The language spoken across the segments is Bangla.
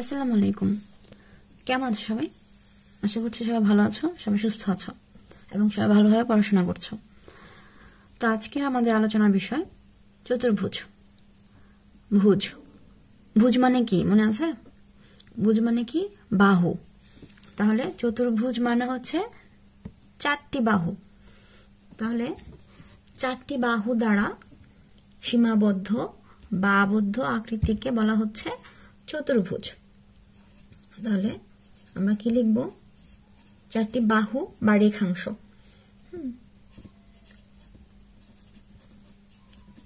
আসসালামু আলাইকুম কেমন আছো সবাই আশা করছি সবাই ভালো আছো সবাই সুস্থ আছো এবং সবাই ভালোভাবে পড়াশোনা করছো তো আজকের আমাদের আলোচনা বিষয় চতুর্ভুজ ভুজ ভুজ মানে কি মনে আছে ভুজ মানে কি বাহু তাহলে চতুর্ভুজ মানে হচ্ছে চারটি বাহু তাহলে চারটি বাহু দ্বারা সীমাবদ্ধ বা আবদ্ধ আকৃতিকে বলা হচ্ছে চতুর্ভুজ তাহলে আমরা কি লিখব চারটি বাহু বা রেখাংশ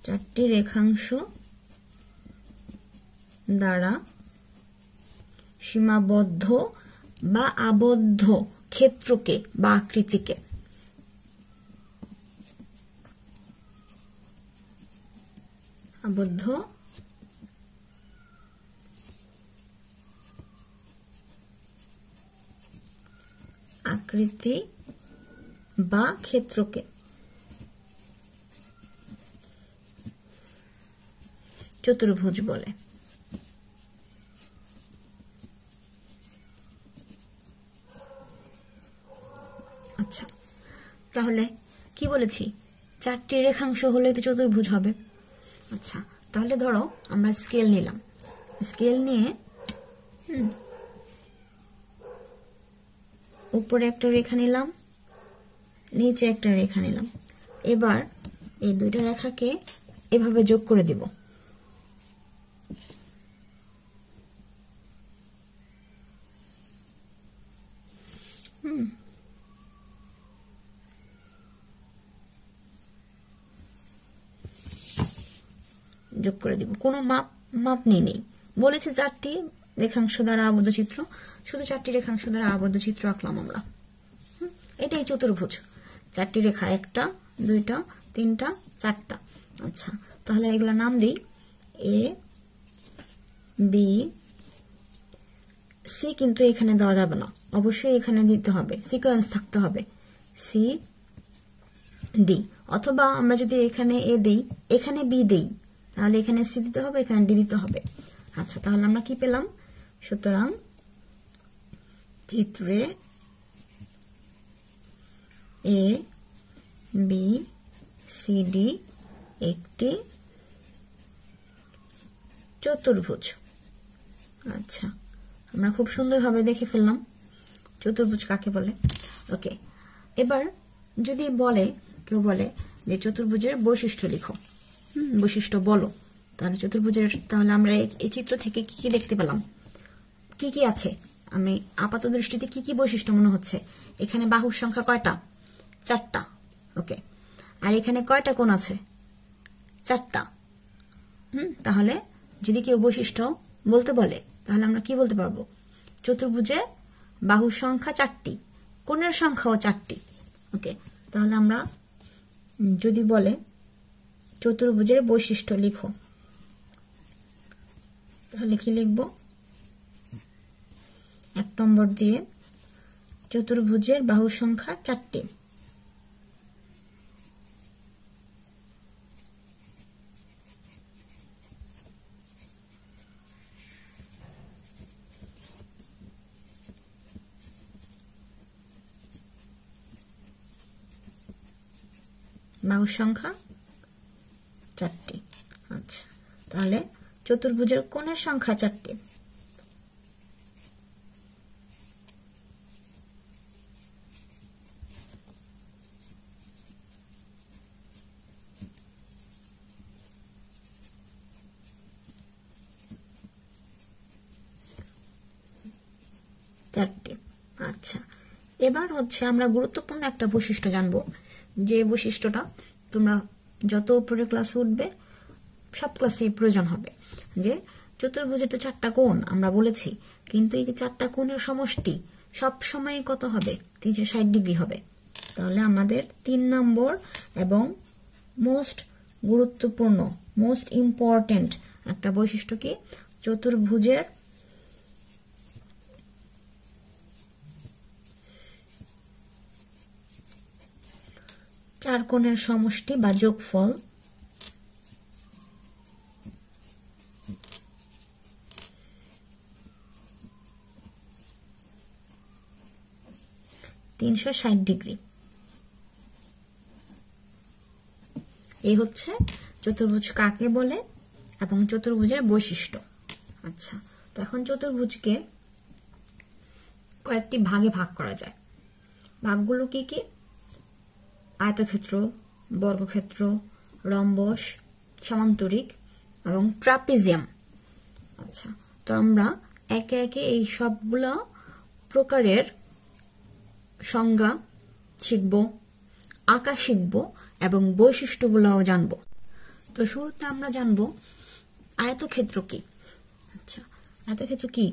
চারটি রেখাংশ দ্বারা সীমাবদ্ধ বা আবদ্ধ ক্ষেত্রকে বা আকৃতিকে আবদ্ধ আকৃতি বা ক্ষেত্রকে চতুর্ভুজ বলে আচ্ছা তাহলে কি বলেছি চারটি রেখাংশ হলে তো চতুর্ভুজ হবে আচ্ছা তাহলে ধরো আমরা স্কেল নিলাম স্কেল নিয়ে হুম উপরে একটা রেখা নিলাম নিচে একটা রেখা নিলাম এবার এই দুইটা রেখাকে এভাবে যোগ করে দিব যোগ করে দিব কোনো মাপ মাপ নেই নেই বলেছে চারটি রেখাংশ দ্বারা আবদ্ধ চিত্র শুধু চারটি রেখাংশ দ্বারা আবদ্ধ চিত্র আঁকলাম আমরা এটাই চতুর্ভুজ চারটি রেখা একটা দুইটা তিনটা চারটা আচ্ছা তাহলে এগুলো নাম দিই এ বি সি কিন্তু এখানে দেওয়া যাবে না অবশ্যই এখানে দিতে হবে সিকোয়েন্স থাকতে হবে সি ডি অথবা আমরা যদি এখানে এ দিই এখানে বি দিই তাহলে এখানে সি দিতে হবে এখানে ডি দিতে হবে আচ্ছা তাহলে আমরা কি পেলাম সুতরাং চিত্রে এ বি সি ডি একটি চতুর্ভুজ আচ্ছা আমরা খুব সুন্দরভাবে দেখে ফেললাম চতুর্ভুজ কাকে বলে ওকে এবার যদি বলে কেউ বলে যে চতুর্ভুজের বৈশিষ্ট্য লিখো বৈশিষ্ট্য বলো তাহলে চতুর্ভুজের তাহলে আমরা এই চিত্র থেকে কি কি দেখতে পেলাম কি কি আছে আমি আপাত দৃষ্টিতে কি কি বৈশিষ্ট্য মনে হচ্ছে এখানে বাহুর সংখ্যা কয়টা চারটা ওকে আর এখানে কয়টা কোন আছে চারটা হুম তাহলে যদি কেউ বৈশিষ্ট্য বলতে বলে তাহলে আমরা কি বলতে পারবো চতুর্ভুজে বাহুর সংখ্যা চারটি কোনের সংখ্যাও চারটি ওকে তাহলে আমরা যদি বলে চতুর্ভুজের বৈশিষ্ট্য লিখো তাহলে কি লিখবো এক নম্বর দিয়ে চতুর্ভুজের বাহু সংখ্যা চারটি বাহু সংখ্যা চারটি আচ্ছা তাহলে চতুর্ভুজের কোণের সংখ্যা চারটি এবার হচ্ছে আমরা গুরুত্বপূর্ণ একটা বৈশিষ্ট্য জানব যে বৈশিষ্ট্যটা তোমরা যত উপরে ক্লাসে উঠবে সব ক্লাসেই প্রয়োজন হবে যে চতুর্ভুজে তো চারটা কোণ আমরা বলেছি কিন্তু এই যে চারটা কোণের সমষ্টি সব সময় কত হবে তিনশো ষাট ডিগ্রি হবে তাহলে আমাদের তিন নম্বর এবং মোস্ট গুরুত্বপূর্ণ মোস্ট ইম্পর্ট্যান্ট একটা বৈশিষ্ট্য কি চতুর্ভুজের চার কোণের সমষ্টি বা যোগফল তিনশো ষাট ডিগ্রি এই হচ্ছে চতুর্ভুজ কাকে বলে এবং চতুর্ভুজের বৈশিষ্ট্য আচ্ছা তো এখন চতুর্ভুজকে কয়েকটি ভাগে ভাগ করা যায় ভাগগুলো কি কি আয়তক্ষেত্র বর্গক্ষেত্র রম্বস সামান্তরিক এবং ট্রাপিজিয়াম আচ্ছা তো আমরা একে একে এই সবগুলো প্রকারের সংজ্ঞা শিখব আঁকা শিখব এবং বৈশিষ্ট্যগুলোও জানব তো শুরুতে আমরা জানব আয়তক্ষেত্র কি আচ্ছা আয়তক্ষেত্র কি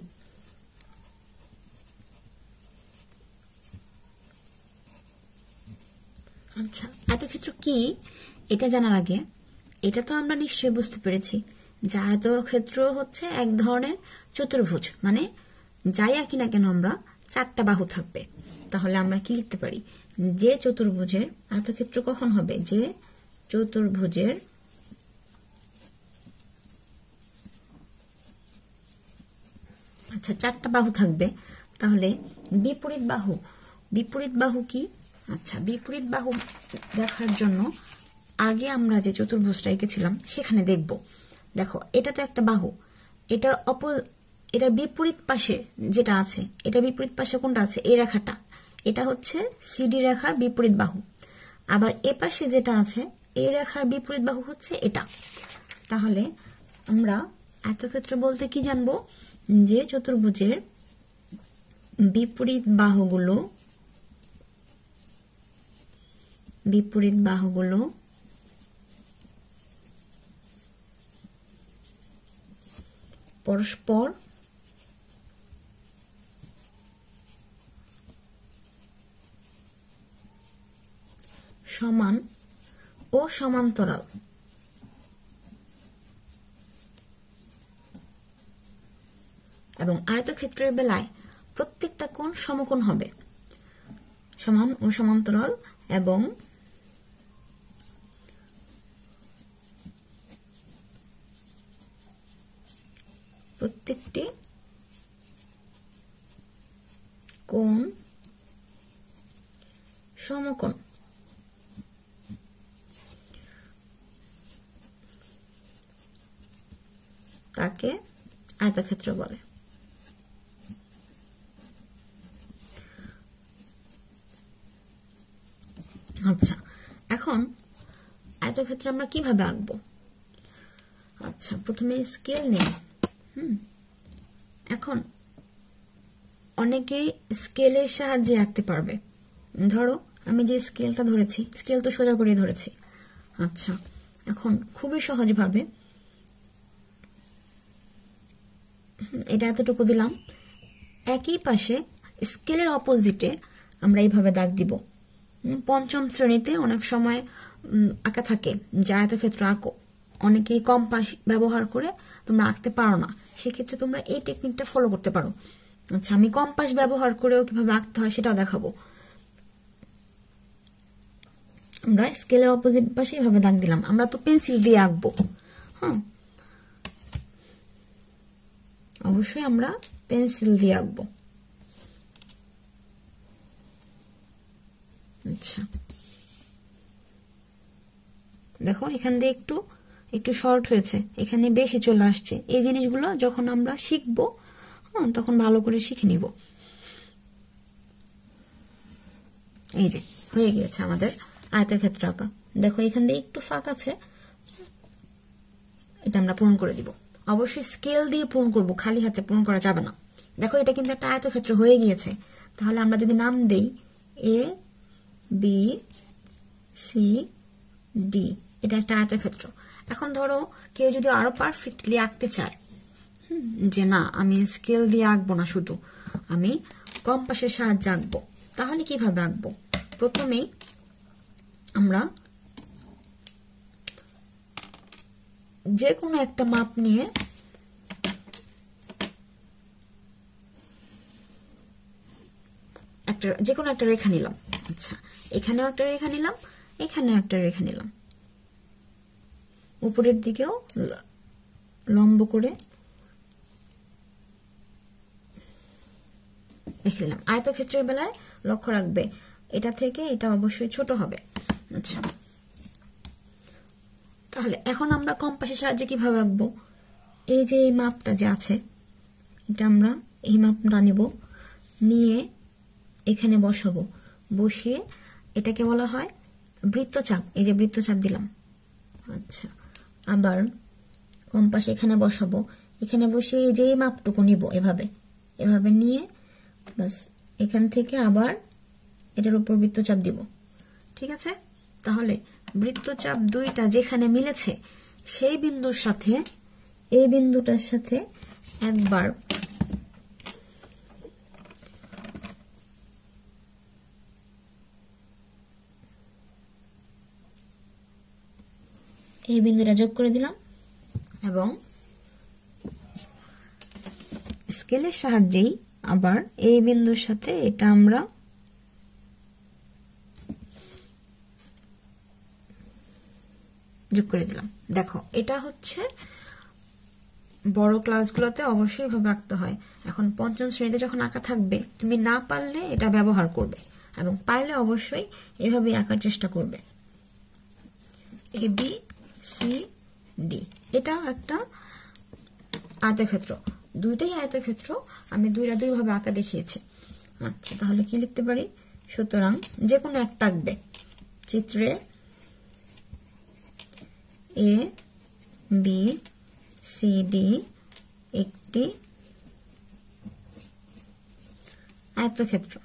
আচ্ছা আয়তক্ষেত্র কি এটা জানার আগে এটা তো আমরা নিশ্চয়ই বুঝতে পেরেছি যে আয়তক্ষেত্র হচ্ছে এক ধরনের চতুর্ভুজ মানে যাই আঁকি না কেন আমরা চারটা বাহু থাকবে তাহলে আমরা কি লিখতে পারি যে চতুর্ভুজের আয়তক্ষেত্র কখন হবে যে চতুর্ভুজের আচ্ছা চারটা বাহু থাকবে তাহলে বিপরীত বাহু বিপরীত বাহু কি আচ্ছা বিপরীত বাহু দেখার জন্য আগে আমরা যে চতুর্ভুজটা এঁকেছিলাম সেখানে দেখব দেখো এটা তো একটা বাহু এটার অপ এটার বিপরীত পাশে যেটা আছে এটা বিপরীত পাশে কোনটা আছে এই রেখাটা এটা হচ্ছে সিডি রেখার বিপরীত বাহু আবার এ পাশে যেটা আছে এই রেখার বিপরীত বাহু হচ্ছে এটা তাহলে আমরা এত ক্ষেত্রে বলতে কি জানবো যে চতুর্ভুজের বিপরীত বাহুগুলো বিপরীত বাহুগুলো পরস্পর সমান ও সমান্তরাল এবং আয়তক্ষেত্রের বেলায় প্রত্যেকটা কোণ সমকোণ হবে সমান ও সমান্তরাল এবং প্রত্যেকটি কোন সমকোণ তাকে আয়তক্ষেত্র বলে আচ্ছা এখন আয়তক্ষেত্র আমরা কিভাবে আঁকবো আচ্ছা প্রথমে স্কেল নিই হুম এখন অনেকেই স্কেলের সাহায্যে আঁকতে পারবে ধরো আমি যে স্কেলটা ধরেছি স্কেল তো সোজা করে ধরেছি আচ্ছা এখন খুবই সহজভাবে এটা এতটুকু দিলাম একই পাশে স্কেলের অপোজিটে আমরা এইভাবে দাগ দিব পঞ্চম শ্রেণীতে অনেক সময় আঁকা থাকে যা এত ক্ষেত্র আঁকো অনেকেই কম ব্যবহার করে তোমরা আঁকতে পারো না সেক্ষেত্রে তোমরা এই টেকনিকটা ফলো করতে পারো আচ্ছা আমি কম পাশ ব্যবহার করেও কিভাবে আঁকতে হয় সেটাও দেখাবো আমরা স্কেলের অপোজিট পাশে এভাবে দাগ দিলাম আমরা তো পেন্সিল দিয়ে আঁকবো হ্যাঁ অবশ্যই আমরা পেন্সিল দিয়ে আঁকবো আচ্ছা দেখো এখান দিয়ে একটু একটু শর্ট হয়েছে এখানে বেশি চলে আসছে এই জিনিসগুলো যখন আমরা শিখব হ্যাঁ, তখন ভালো করে শিখে নিব এই যে হয়ে গিয়েছে আমাদের আয়তক্ষেত্র আঁকা দেখো এখান দিয়ে একটু ফাঁক আছে এটা আমরা পূরণ করে দিব অবশ্যই স্কেল দিয়ে পূরণ করব খালি হাতে পূরণ করা যাবে না দেখো এটা কিন্তু একটা আয়তক্ষেত্র হয়ে গিয়েছে তাহলে আমরা যদি নাম দেই এ বি সি ডি এটা একটা আয়তক্ষেত্র এখন ধরো কেউ যদি আরও পারফেক্টলি আঁকতে চায় যে না আমি স্কেল দিয়ে আঁকবো না শুধু আমি কম্পাসের সাহায্যে আঁকবো তাহলে কিভাবে আঁকবো প্রথমেই আমরা যে কোনো একটা মাপ নিয়ে একটা যে কোনো একটা রেখা নিলাম আচ্ছা এখানেও একটা রেখা নিলাম এখানেও একটা রেখা নিলাম উপরের দিকেও লম্ব করে রেখে দিলাম আয়তক্ষেত্রের বেলায় লক্ষ্য রাখবে এটা থেকে এটা অবশ্যই ছোট হবে আচ্ছা তাহলে এখন আমরা কম্পাসের সাহায্যে কিভাবে আঁকবো এই যে এই মাপটা যে আছে এটা আমরা এই মাপটা নেব নিয়ে এখানে বসাবো বসিয়ে এটাকে বলা হয় বৃত্তচাপ এই যে বৃত্তচাপ দিলাম আচ্ছা আবার কম্পাস এখানে বসাবো এখানে বসে এই যে মাপটুকু নিব এভাবে এভাবে নিয়ে বাস এখান থেকে আবার এটার উপর বৃত্তচাপ দিব ঠিক আছে তাহলে বৃত্তচাপ দুইটা যেখানে মিলেছে সেই বিন্দুর সাথে এই বিন্দুটার সাথে একবার এই বিন্দুটা যোগ করে দিলাম এবং স্কেলের সাহায্যেই আবার এই বিন্দুর সাথে এটা আমরা যোগ করে দিলাম দেখো এটা হচ্ছে বড় ক্লাসগুলোতে অবশ্যই ভাবে আঁকতে হয় এখন পঞ্চম শ্রেণীতে যখন আঁকা থাকবে তুমি না পারলে এটা ব্যবহার করবে এবং পারলে অবশ্যই এভাবে আঁকার চেষ্টা করবে এবি সি ডি এটাও একটা আয়তক্ষেত্র দুইটাই আয়তক্ষেত্র আমি দুইটা দুইভাবে আঁকা দেখিয়েছি আচ্ছা তাহলে কি লিখতে পারি সুতরাং যে কোনো একটা আঁকবে চিত্রে এ বি সি ডি একটি আয়তক্ষেত্র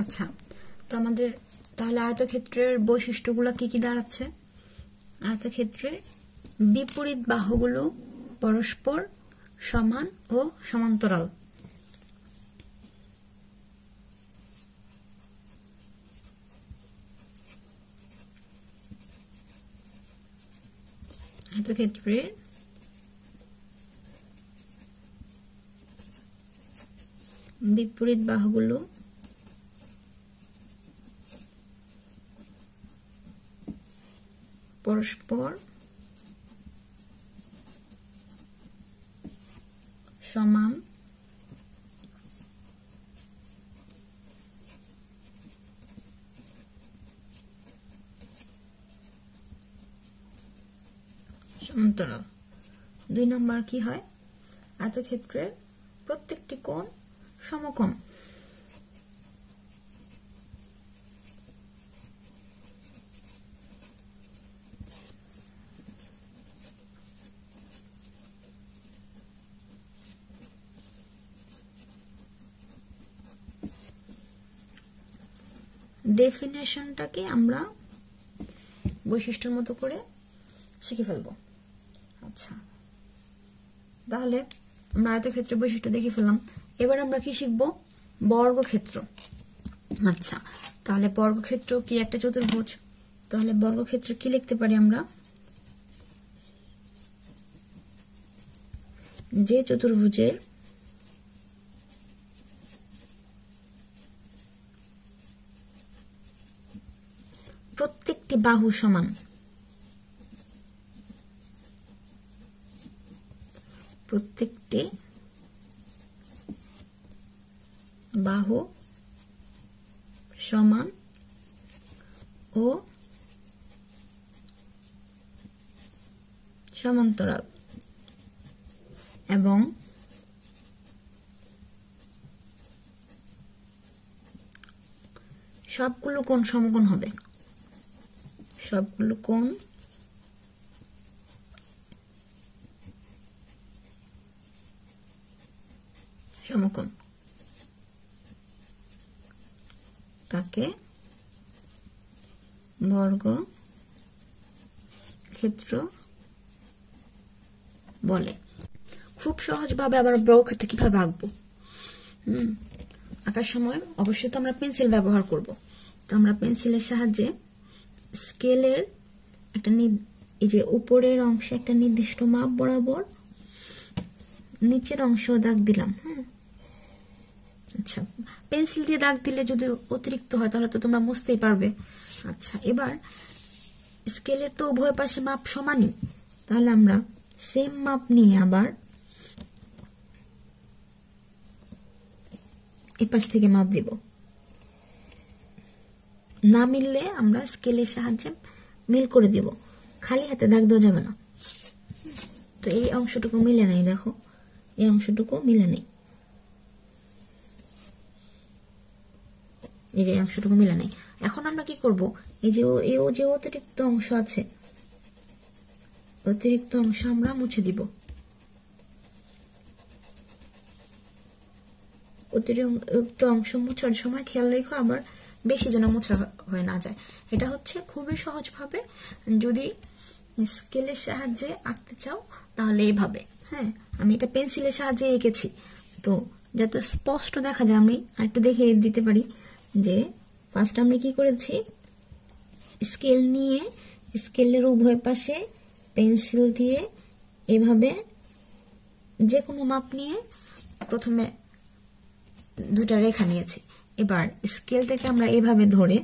আচ্ছা তো আমাদের তাহলে আয়তক্ষেত্রের বৈশিষ্ট্যগুলো কি কি দাঁড়াচ্ছে আয়তক্ষেত্রের বিপরীত বাহুগুলো পরস্পর সমান ও সমান্তরাল আয়তক্ষেত্রের বিপরীত বাহুগুলো পরস্পর সমান সমান্তরাল দুই নম্বর কি হয় আয়তক্ষেত্রের প্রত্যেকটি কোণ সমকোণ ডেফিনেশনটাকে আমরা বৈশিষ্ট্যের মতো করে শিখে ফেলবো আচ্ছা তাহলে আমরা আয়তক্ষেত্র বৈশিষ্ট্য দেখে ফেললাম এবার আমরা কি শিখব বর্গক্ষেত্র আচ্ছা তাহলে বর্গক্ষেত্র কি একটা চতুর্ভুজ তাহলে বর্গক্ষেত্র কি লিখতে পারি আমরা যে চতুর্ভুজের প্রত্যেকটি বাহু সমান প্রত্যেকটি বাহু সমান ও সমান্তরাল এবং সবগুলো কোন সমকোণ হবে সবগুলো কোন সমকোণ তাকে বর্গ ক্ষেত্র বলে খুব সহজভাবে আমরা ক্ষেত্রে কিভাবে আঁকবো হুম আঁকার সময় অবশ্যই তো আমরা পেন্সিল ব্যবহার করব তো আমরা পেন্সিলের সাহায্যে স্কেলের একটা এই যে উপরের অংশে একটা নির্দিষ্ট মাপ বরাবর নিচের অংশ দাগ দিলাম হ্যাঁ আচ্ছা পেন্সিল দিয়ে দাগ দিলে যদি অতিরিক্ত হয় তাহলে তো তোমরা মুছতেই পারবে আচ্ছা এবার স্কেলের তো উভয় পাশে মাপ সমানই তাহলে আমরা সেম মাপ নিয়ে আবার এপাশ থেকে মাপ দিব না মিললে আমরা স্কেলের সাহায্যে মিল করে দিব খালি হাতে দাগ দেওয়া যাবে না তো এই অংশটুকু মিলে নাই দেখো এই অংশটুকু মিলে নেই এই যে অংশটুকু মিলে নেই এখন আমরা কি করব এই যে এই যে অতিরিক্ত অংশ আছে অতিরিক্ত অংশ আমরা মুছে দিব অতিরিক্ত অংশ মুছার সময় খেয়াল রেখো আবার বেশি যেন মোছা হয়ে না যায় এটা হচ্ছে খুবই সহজভাবে যদি স্কেলের সাহায্যে আঁকতে চাও তাহলে এইভাবে হ্যাঁ আমি এটা পেন্সিলের সাহায্যে এঁকেছি তো যাতে স্পষ্ট দেখা যায় আমি একটু দেখে দিতে পারি যে ফার্স্ট আমরা কি করেছি স্কেল নিয়ে স্কেলের উভয় পাশে পেন্সিল দিয়ে এভাবে যে কোনো মাপ নিয়ে প্রথমে দুটা রেখা নিয়েছি এবার স্কেলটাকে আমরা এভাবে ধরে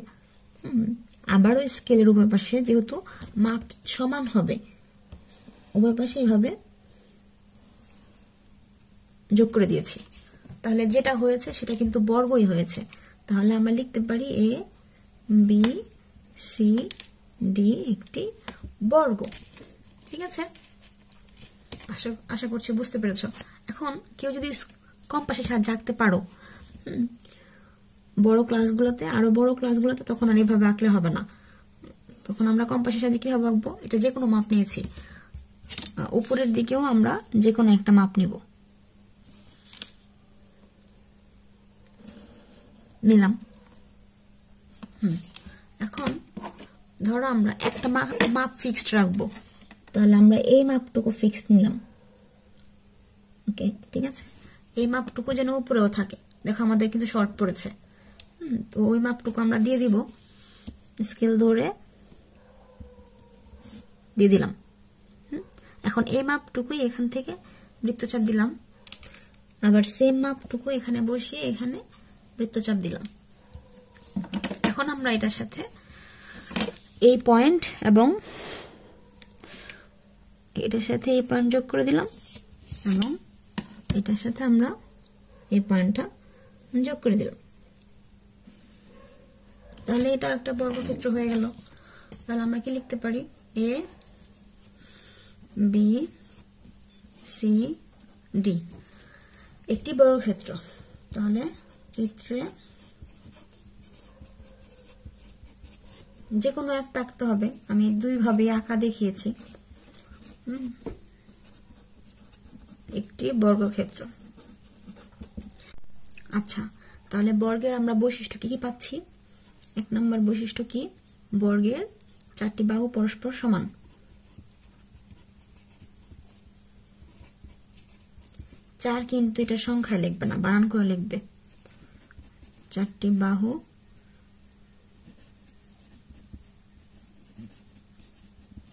আবারও স্কেলের উভয় পাশে যেহেতু মাপ সমান হবে উভয় পাশে এভাবে যোগ করে দিয়েছি তাহলে যেটা হয়েছে সেটা কিন্তু বর্গই হয়েছে তাহলে আমরা লিখতে পারি এ বি সি ডি একটি বর্গ ঠিক আছে আশা আশা করছি বুঝতে পেরেছ এখন কেউ যদি কম পাশে সাথে জাগতে পারো বড় ক্লাসগুলোতে আরো বড় ক্লাসগুলোতে তখন আর এভাবে আঁকলে হবে না তখন আমরা কম্পাসের সাথে কীভাবে আঁকবো এটা যে কোনো মাপ নিয়েছি উপরের দিকেও আমরা যে কোনো একটা মাপ নিব নিলাম হুম এখন ধরো আমরা একটা মাপ ফিক্সড রাখবো তাহলে আমরা এই মাপটুকু ফিক্সড নিলাম ওকে ঠিক আছে এই মাপটুকু যেন উপরেও থাকে দেখো আমাদের কিন্তু শর্ট পড়েছে তো ওই মাপটুকু আমরা দিয়ে দিব স্কেল ধরে দিয়ে দিলাম এখন এই মাপটুকুই এখান থেকে বৃত্তচাপ দিলাম আবার সেম মাপটুকু এখানে বসিয়ে এখানে বৃত্তচাপ দিলাম এখন আমরা এটার সাথে এই পয়েন্ট এবং এটার সাথে এই পয়েন্ট যোগ করে দিলাম এবং এটার সাথে আমরা এই পয়েন্টটা যোগ করে দিলাম তাহলে এটা একটা বর্গক্ষেত্র হয়ে গেল তাহলে আমরা কি লিখতে পারি এ বি সি ডি একটি বর্গক্ষেত্র তাহলে চিত্রে যে কোনো একটা আঁকতে হবে আমি দুইভাবে আঁকা দেখিয়েছি একটি বর্গক্ষেত্র আচ্ছা তাহলে বর্গের আমরা বৈশিষ্ট্য কি কি পাচ্ছি এক নম্বর বৈশিষ্ট্য কি বর্গের চারটি বাহু পরস্পর সমান চার কিন্তু এটা সংখ্যায় লিখবে না বানান করে লিখবে চারটি বাহু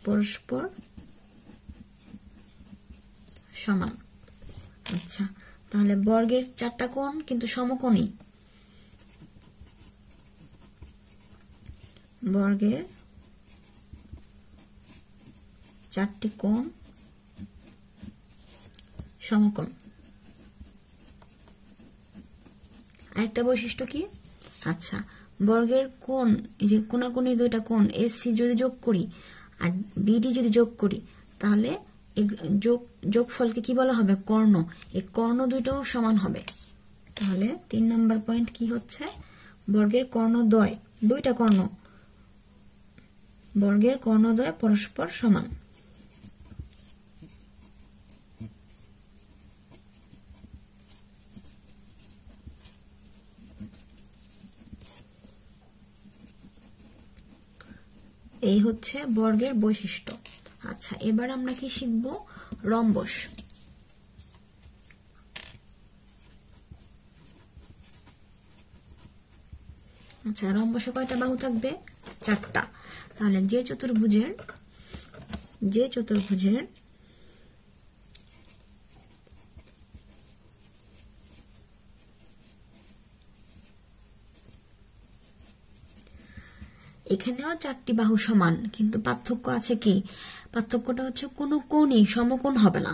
পরস্পর সমান আচ্ছা তাহলে বর্গের চারটা কোন কিন্তু সমকোণী বর্গের চারটি কোণ সমকোণ আরেকটা বৈশিষ্ট্য কি আচ্ছা বর্গের কোণ এই যে কোনাকুনি দুইটা কোণ এসি যদি যোগ করি আর বিডি যদি যোগ করি তাহলে যোগ যোগফলকে কি বলা হবে কর্ণ এই কর্ণ দুটো সমান হবে তাহলে তিন নম্বর পয়েন্ট কি হচ্ছে বর্গের কর্ণ কর্ণদ্বয় দুইটা কর্ণ বর্গের কর্ণদ্বয় পরস্পর সমান এই হচ্ছে বর্গের বৈশিষ্ট্য আচ্ছা এবার আমরা কি শিখব রম্বস আচ্ছা রম্বসে কয়টা বাহু থাকবে চারটা তাহলে যে চতুর্ভুজের যে চতুর্ভুজের এখানেও চারটি বাহু সমান কিন্তু পার্থক্য আছে কি পার্থক্যটা হচ্ছে কোনো কোনই সমকোণ হবে না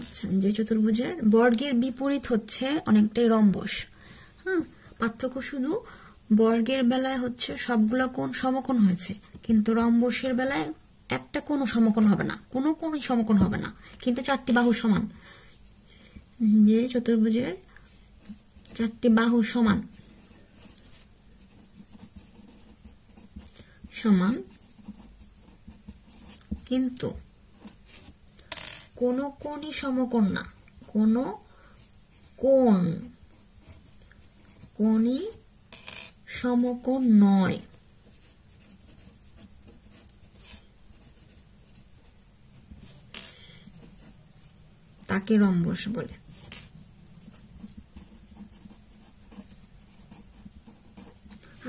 আচ্ছা যে চতুর্ভুজের বর্গের বিপরীত হচ্ছে অনেকটাই রম্বস হ্যাঁ পার্থক্য শুধু বর্গের বেলায় হচ্ছে সবগুলো কোণ সমকোণ হয়েছে কিন্তু রম্বসের বেলায় একটা কোন সমকোণ হবে না কোনো কোণই সমকোণ হবে না কিন্তু চারটি বাহু সমান যে চতুর্ভুজের চারটি বাহু সমান সমান কিন্তু কোনো কোণই সমকোণ না কোনো কোণ কোণই সমকোণ নয় তাকে রম্বস বলে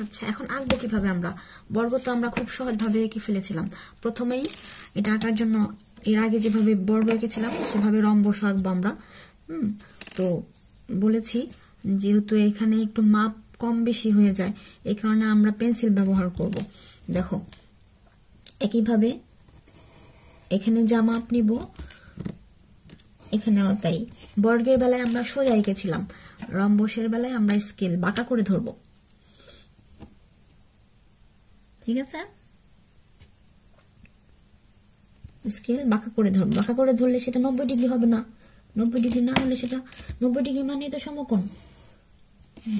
আচ্ছা এখন আঁকবো কিভাবে আমরা বর্গ তো আমরা খুব সহজভাবে এঁকে ফেলেছিলাম প্রথমেই এটা আঁকার জন্য এর আগে যেভাবে বর্গ এঁকেছিলাম সেভাবে রম্বস আঁকবো আমরা হুম তো বলেছি যেহেতু এখানে একটু মাপ কম বেশি হয়ে যায় এই কারণে আমরা পেন্সিল ব্যবহার করব দেখো একইভাবে এখানে জামা নিব এখানেও তাই বর্গের বেলায় আমরা সোজা এঁকেছিলাম রম্বসের বেলায় আমরা স্কেল বাঁকা করে ধরব ঠিক আছে স্কেল বাঁকা করে ধরব বাঁকা করে ধরলে সেটা নব্বই ডিগ্রি হবে না নব্বই ডিগ্রি না হলে সেটা নব্বই ডিগ্রি মানে তো সমকোণ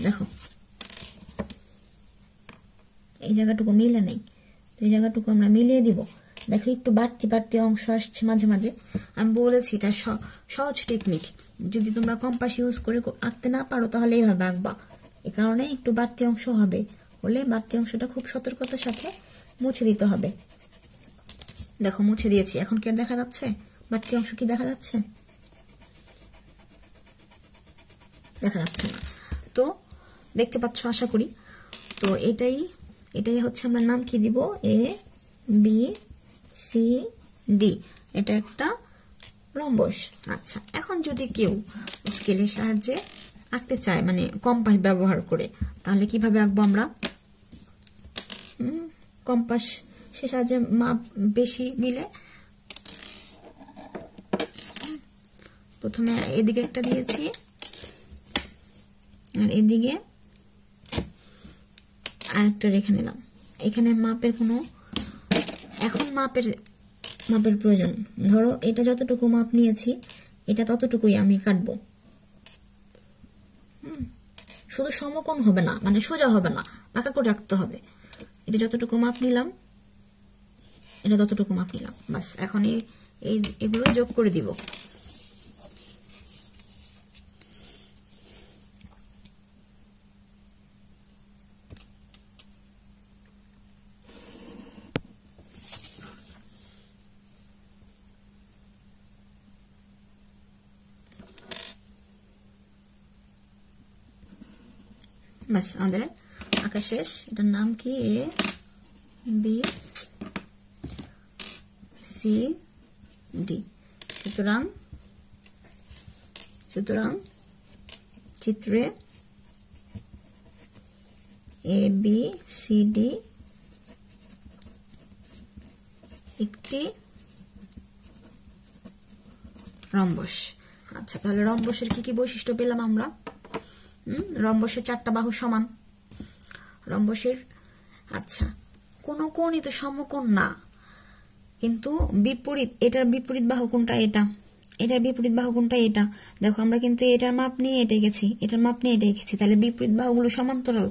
দেখো এই জায়গাটুকু মিলে নেই তো এই জায়গাটুকু আমরা মিলিয়ে দিব দেখো একটু বাড়তি বাড়তি অংশ আসছে মাঝে মাঝে আমি বলেছি এটা সহজ টেকনিক যদি তোমরা কম্পাস ইউজ করে আঁকতে না পারো তাহলে এইভাবে আঁকবা এ কারণে একটু বাড়তি অংশ হবে হলে বাড়তি অংশটা খুব সতর্কতার সাথে মুছে দিতে হবে দেখো মুছে দিয়েছি এখন কে দেখা যাচ্ছে বাড়তি অংশ কি দেখা যাচ্ছে দেখা যাচ্ছে না তো দেখতে পাচ্ছ আশা করি তো এটাই এটাই হচ্ছে আমরা নাম কি দিব এ বি সি ডি এটা একটা রম্বস আচ্ছা এখন যদি কেউ স্কেলের সাহায্যে আঁকতে চায় মানে কম্পাস ব্যবহার করে তাহলে কিভাবে আঁকবো আমরা কম্পাস সে সাহায্যে মাপ বেশি নিলে প্রথমে এদিকে একটা দিয়েছি আর এদিকে আরেকটা রেখে নিলাম এখানে মাপের কোনো এখন মাপের মাপের প্রয়োজন ধরো এটা যতটুকু মাপ নিয়েছি এটা ততটুকুই আমি কাটবো শুধু সমকোণ হবে না মানে সোজা হবে না পাকা করে রাখতে হবে এটা যতটুকু মাপ নিলাম এটা ততটুকু মাপ নিলাম বাস এখন এই এগুলো যোগ করে দিব ব্যাস আমাদের আঁকা শেষ এটার নাম কি এ বি সি ডি সুতরাং সুতরাং চিত্রে এ বি সি ডি একটি রম্বস আচ্ছা তাহলে রম্বসের কি কি বৈশিষ্ট্য পেলাম আমরা রম্বসের চারটা বাহু সমান রম্বসের আচ্ছা কোনো কোণই তো সমকোণ না কিন্তু বিপরীত এটার বিপরীত বাহু কোনটা এটা এটার বিপরীত বাহু কোনটা এটা দেখো আমরা কিন্তু এটার মাপ নিয়ে এটা গেছি এটার মাপ নিয়ে এটা গেছি তাহলে বিপরীত বাহুগুলো সমান্তরাল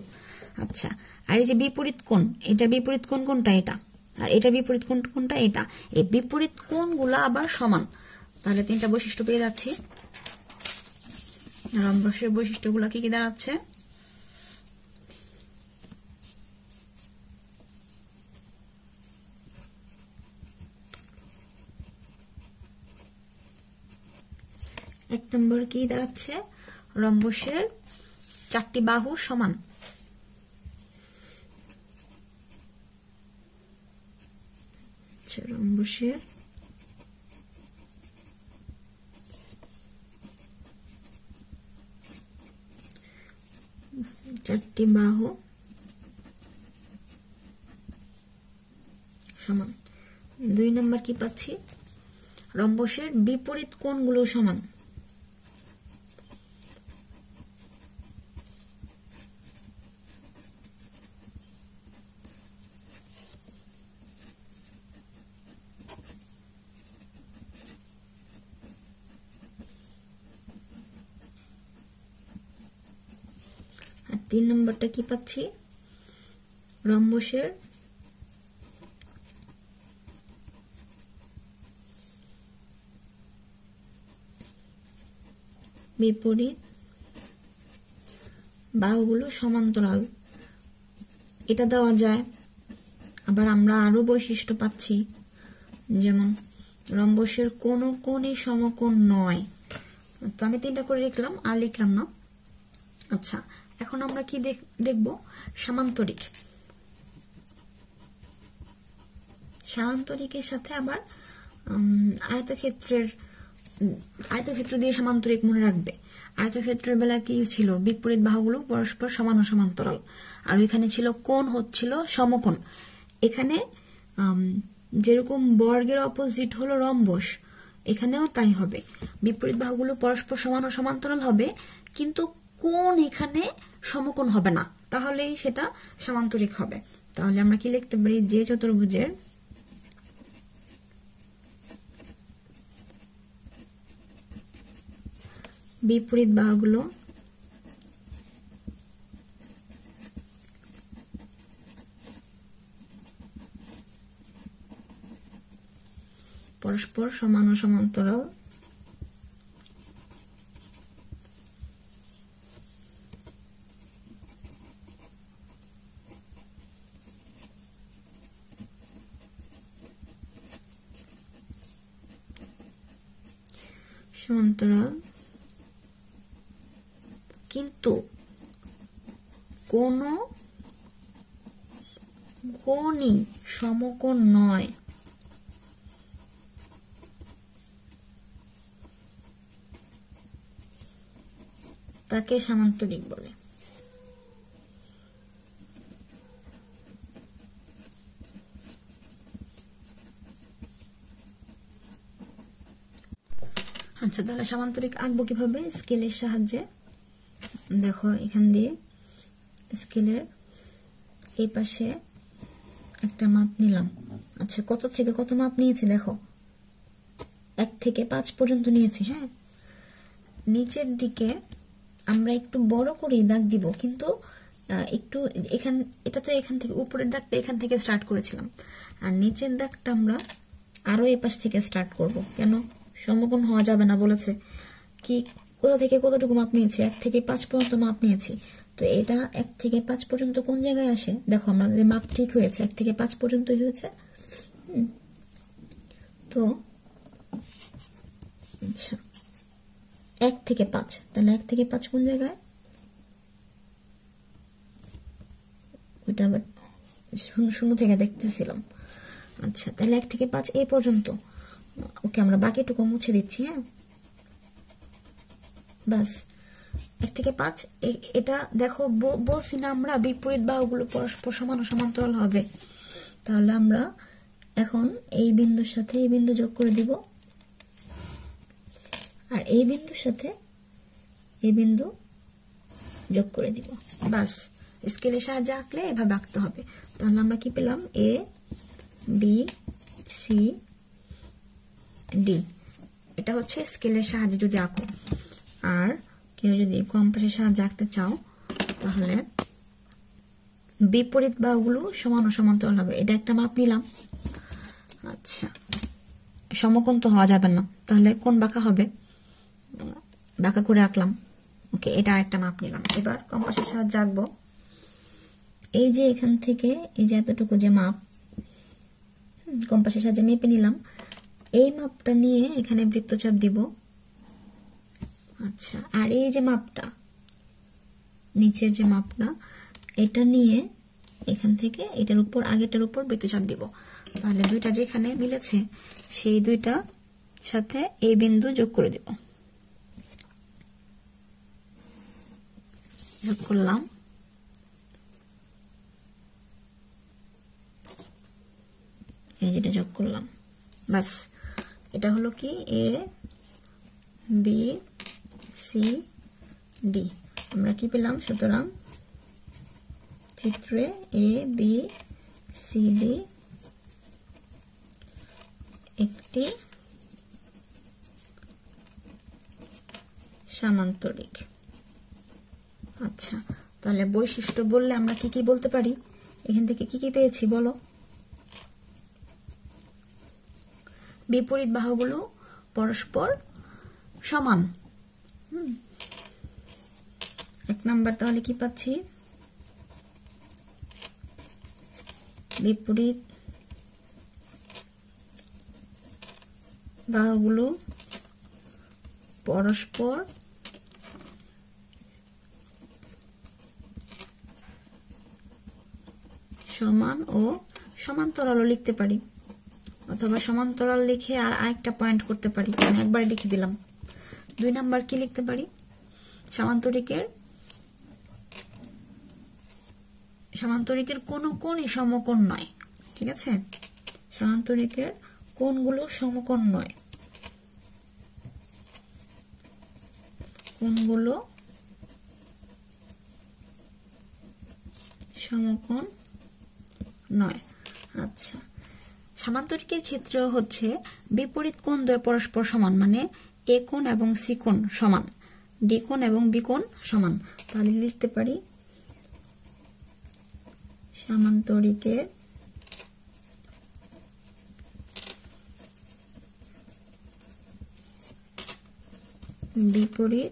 আচ্ছা আর এই যে বিপরীত কোণ এটার বিপরীত কোণ কোনটা এটা আর এটার বিপরীত কোণ কোনটা এটা এই বিপরীত কোণগুলো আবার সমান তাহলে তিনটা বৈশিষ্ট্য পেয়ে যাচ্ছি রম্বসের বৈশিষ্ট্যগুলো কি কি দাঁড়াচ্ছে এক নম্বর কি দাঁড়াচ্ছে রম্বসের চারটি বাহু সমান আচ্ছা, রম্বসের চারটি বাহু সমান দুই নম্বর কি পাচ্ছি রম্বসের বিপরীত কোণগুলো সমান তিন নম্বরটা কি পাচ্ছি রম্বসের বিপরীত বাহুগুলো সমান্তরাল এটা দেওয়া যায় আবার আমরা আরো বৈশিষ্ট্য পাচ্ছি যেমন রম্বসের কোন কোনই সমকোণ নয় তো আমি তিনটা করে লিখলাম আর লিখলাম না আচ্ছা এখন আমরা কি দেখব সামান্তরিক সামান্তরিকের সাথে আবার আয়তক্ষেত্রের আয়তক্ষেত্র দিয়ে সামান্তরিক মনে রাখবে আয়তক্ষেত্রের বেলা কি ছিল বিপরীত বাহুগুলো পরস্পর সমান সমান্তরাল আর এখানে ছিল কোন হচ্ছিল সমকোণ এখানে যেরকম বর্গের অপোজিট হলো রম্বস এখানেও তাই হবে বিপরীত বাহুগুলো পরস্পর সমান ও সমান্তরাল হবে কিন্তু কোন এখানে সমকোণ হবে না তাহলেই সেটা সামান্তরিক হবে তাহলে আমরা কি লিখতে পারি যে চতুর্ভুজের বিপরীত বাহুগুলো পরস্পর সমান ও সমান্তরাল সমান্তরাল কিন্তু কোনো কোণই সমকোণ নয় তাকে সামান্তরিক বলে আচ্ছা তাহলে সামান্তরিক আঁকবো কিভাবে স্কেলের সাহায্যে দেখো এখান দিয়ে স্কেলের এই পাশে একটা মাপ নিলাম আচ্ছা কত থেকে কত মাপ নিয়েছি দেখো এক থেকে পাঁচ পর্যন্ত নিয়েছি হ্যাঁ নিচের দিকে আমরা একটু বড় করে দাগ দিব কিন্তু একটু এখান এটা তো এখান থেকে উপরের দাগটা এখান থেকে স্টার্ট করেছিলাম আর নিচের দাগটা আমরা আরও এপাশ থেকে স্টার্ট করব কেন সম্মুখীন হওয়া যাবে না বলেছে কি কোথা থেকে কতটুকু মাপ নিয়েছি এক থেকে পাঁচ পর্যন্ত মাপ নিয়েছি তো এটা এক থেকে পাঁচ পর্যন্ত কোন জায়গায় আসে দেখো আমাদের মাপ ঠিক হয়েছে এক থেকে পাঁচ পর্যন্তই হয়েছে তো আচ্ছা এক থেকে পাঁচ তাহলে এক থেকে পাঁচ কোন জায়গায় ওইটা আবার শূন্য শূন্য থেকে দেখতেছিলাম আচ্ছা তাহলে এক থেকে পাঁচ এই পর্যন্ত ওকে আমরা বাকিটুকু মুছে দিচ্ছি হ্যাঁ বাস এক থেকে পাঁচ এটা দেখো বলছি না আমরা বিপরীত বাহুগুলো পরস্পর সমান সমান্তরাল হবে তাহলে আমরা এখন এই বিন্দুর সাথে এই বিন্দু যোগ করে দিব আর এই বিন্দুর সাথে এই বিন্দু যোগ করে দিব বাস স্কেলের সাহায্যে আঁকলে এভাবে আঁকতে হবে তাহলে আমরা কি পেলাম এ বি সি ডি এটা হচ্ছে স্কেলের সাহায্যে যদি আঁকো আর কেউ যদি কম্পাসের সাহায্যে আঁকতে চাও তাহলে বিপরীত বাহুগুলো সমান ও সমান্তরাল হবে এটা একটা মাপ নিলাম আচ্ছা সমকোণ তো হওয়া যাবে না তাহলে কোন বাঁকা হবে বাঁকা করে আঁকলাম ওকে এটা একটা মাপ নিলাম এবার কম্পাসের সাহায্যে আঁকবো এই যে এখান থেকে এই যে এতটুকু যে মাপ কম্পাসের সাহায্যে মেপে নিলাম এই মাপটা নিয়ে এখানে বৃত্তচাপ দিব আচ্ছা আর এই যে মাপটা নিচের যে মাপটা এটা নিয়ে এখান থেকে এটার উপর আগেটার উপর বৃত্তচাপ দিব তাহলে দুইটা যেখানে মিলেছে সেই দুইটা সাথে এই বিন্দু যোগ করে দেব যোগ করলাম এই যেটা যোগ করলাম বাস এটা হলো কি এ বি সি ডি আমরা কি পেলাম সুতরাং চিত্রে এ বি সি ডি একটি সামান্তরিক আচ্ছা তাহলে বৈশিষ্ট্য বললে আমরা কি কি বলতে পারি এখান থেকে কি কি পেয়েছি বলো বিপরীত বাহুগুলো পরস্পর সমান এক নাম্বার তাহলে কি পাচ্ছি বিপরীত বাহুগুলো পরস্পর সমান ও সমান্তরালও লিখতে পারি অথবা সমান্তরাল লিখে আর আরেকটা পয়েন্ট করতে পারি আমি মানে একবারে লিখে দিলাম দুই নাম্বার কি লিখতে পারি সমান্তরিকের সমান্তরিকের কোন কোন সমকোণ নয় ঠিক আছে সমান্তরিকের কোনগুলো সমকোণ নয় কোনগুলো সমকোণ নয় আচ্ছা সামান্তরিকের ক্ষেত্রে হচ্ছে বিপরীত কোণ দ্বয় পরস্পর সমান মানে এ কোণ এবং সি কোণ সমান ডি কোণ এবং বি সমান তাহলে লিখতে পারি সামান্তরিকের বিপরীত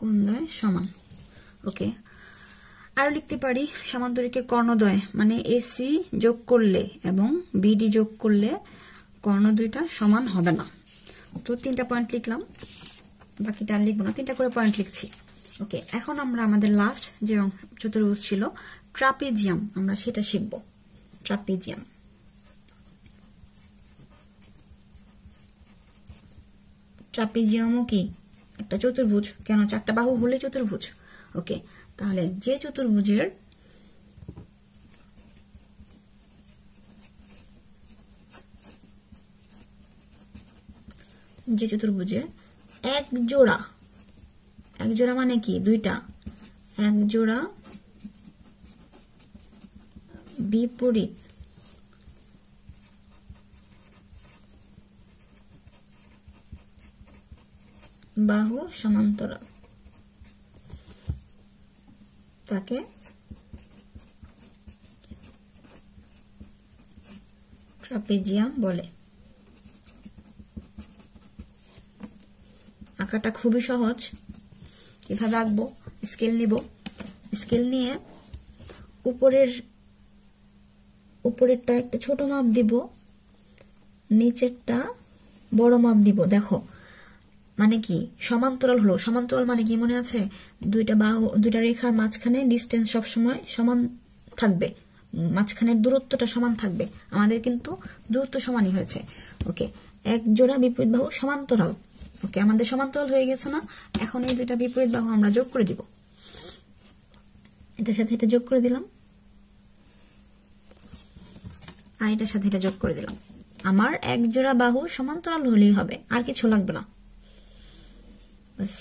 কোন সমান ওকে আরও লিখতে পারি সামান্তরিকে কর্ণদ্বয় মানে এসি যোগ করলে এবং বিডি যোগ করলে কর্ণ দুইটা সমান হবে না তো তিনটা পয়েন্ট লিখলাম বাকিটা আর লিখবো না তিনটা করে পয়েন্ট লিখছি ওকে এখন আমরা আমাদের লাস্ট যে চতুর্ভুজ ছিল ট্রাপেজিয়াম আমরা সেটা শিখব ট্রাপেজিয়াম ট্রাপেজিয়ামও কি একটা চতুর্ভুজ কেন চারটা বাহু হলে চতুর্ভুজ ওকে তাহলে যে চতুর্ভুজের যে চতুর্ভুজের এক জোড়া এক জোড়া মানে কি দুইটা এক জোড়া বিপরীত বাহু সমান্তরাল তাকে ট্রাপেজিয়াম বলে আঁকাটা খুবই সহজ কিভাবে আঁকবো স্কেল নিব স্কেল নিয়ে উপরের উপরেরটা একটা ছোট মাপ দিব নিচেরটা বড় মাপ দিব দেখো মানে কি সমান্তরাল হলো সমান্তরাল মানে কি মনে আছে দুইটা বাহু দুইটা রেখার মাঝখানে ডিস্টেন্স সবসময় সমান থাকবে মাঝখানের দূরত্বটা সমান থাকবে আমাদের কিন্তু দূরত্ব সমানই হয়েছে ওকে এক জোড়া বিপরীত বাহু সমান্তরাল ওকে আমাদের সমান্তরাল হয়ে গেছে না এখন এই দুইটা বিপরীত বাহু আমরা যোগ করে দিব এটার সাথে এটা যোগ করে দিলাম আর এটার সাথে এটা যোগ করে দিলাম আমার এক জোড়া বাহু সমান্তরাল হলেই হবে আর কিছু লাগবে না বাস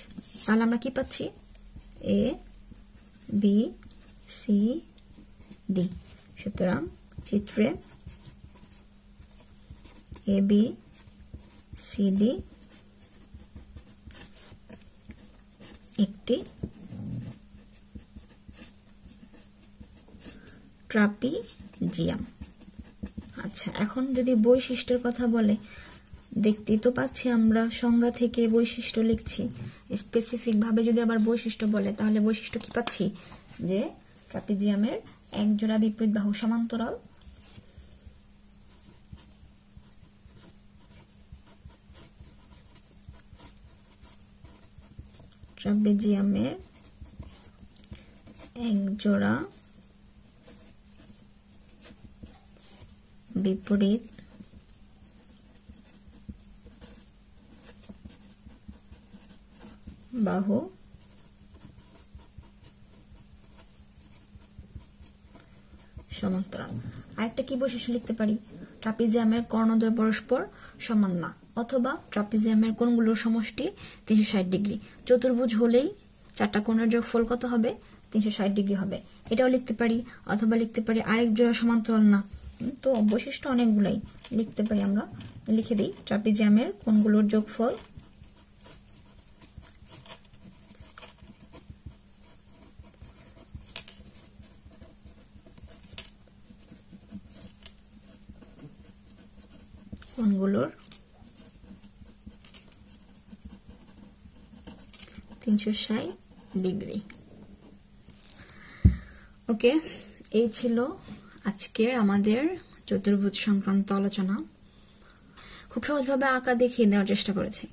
তাহলে আমরা কি পাচ্ছি এ বি সি ডি সুতরাং চিত্রে এ বি সি ডি একটি ট্রাপিজিয়াম আচ্ছা এখন যদি বৈশিষ্ট্যের কথা বলে দেখতেই তো পাচ্ছি আমরা সংজ্ঞা থেকে বৈশিষ্ট্য লিখছি স্পেসিফিকভাবে যদি আবার বৈশিষ্ট্য বলে তাহলে বৈশিষ্ট্য কি পাচ্ছি যে ট্রাপিজিয়ামের এক জোড়া বিপরীত বাহু সমান্তরাল ট্রাপিজিয়ামের এক জোড়া বিপরীত বাহু সমান্তরাল আরেকটা কি বৈশিষ্ট্য লিখতে পারি ট্রাপিজিয়ামের কর্ণদ্বয় পরস্পর সমান না অথবা ট্রাপিজিয়ামের কোণগুলোর সমষ্টি তিনশো ষাট ডিগ্রি চতুর্ভুজ হলেই চারটা কোণের যোগফল কত হবে তিনশো ষাট ডিগ্রি হবে এটাও লিখতে পারি অথবা লিখতে পারি আরেক জোড়া সমান্তরাল না তো বৈশিষ্ট্য অনেকগুলাই লিখতে পারি আমরা লিখে দিই ট্রাপিজিয়ামের কোণগুলোর যোগফল কোনগুলোর তিনশো ডিগ্রি ওকে এই ছিল আজকের আমাদের চতুর্ভুজ সংক্রান্ত আলোচনা খুব সহজভাবে আঁকা দেখিয়ে নেওয়ার চেষ্টা করেছি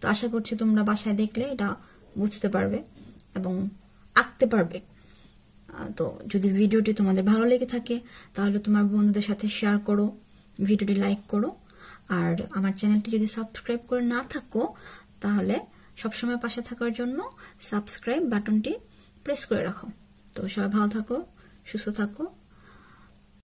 তো আশা করছি তোমরা বাসায় দেখলে এটা বুঝতে পারবে এবং আঁকতে পারবে তো যদি ভিডিওটি তোমাদের ভালো লেগে থাকে তাহলে তোমার বন্ধুদের সাথে শেয়ার করো ভিডিওটি লাইক করো আর আমার চ্যানেলটি যদি সাবস্ক্রাইব করে না থাকো তাহলে সবসময় পাশে থাকার জন্য সাবস্ক্রাইব বাটনটি প্রেস করে রাখো তো সবাই ভালো থাকো সুস্থ থাকো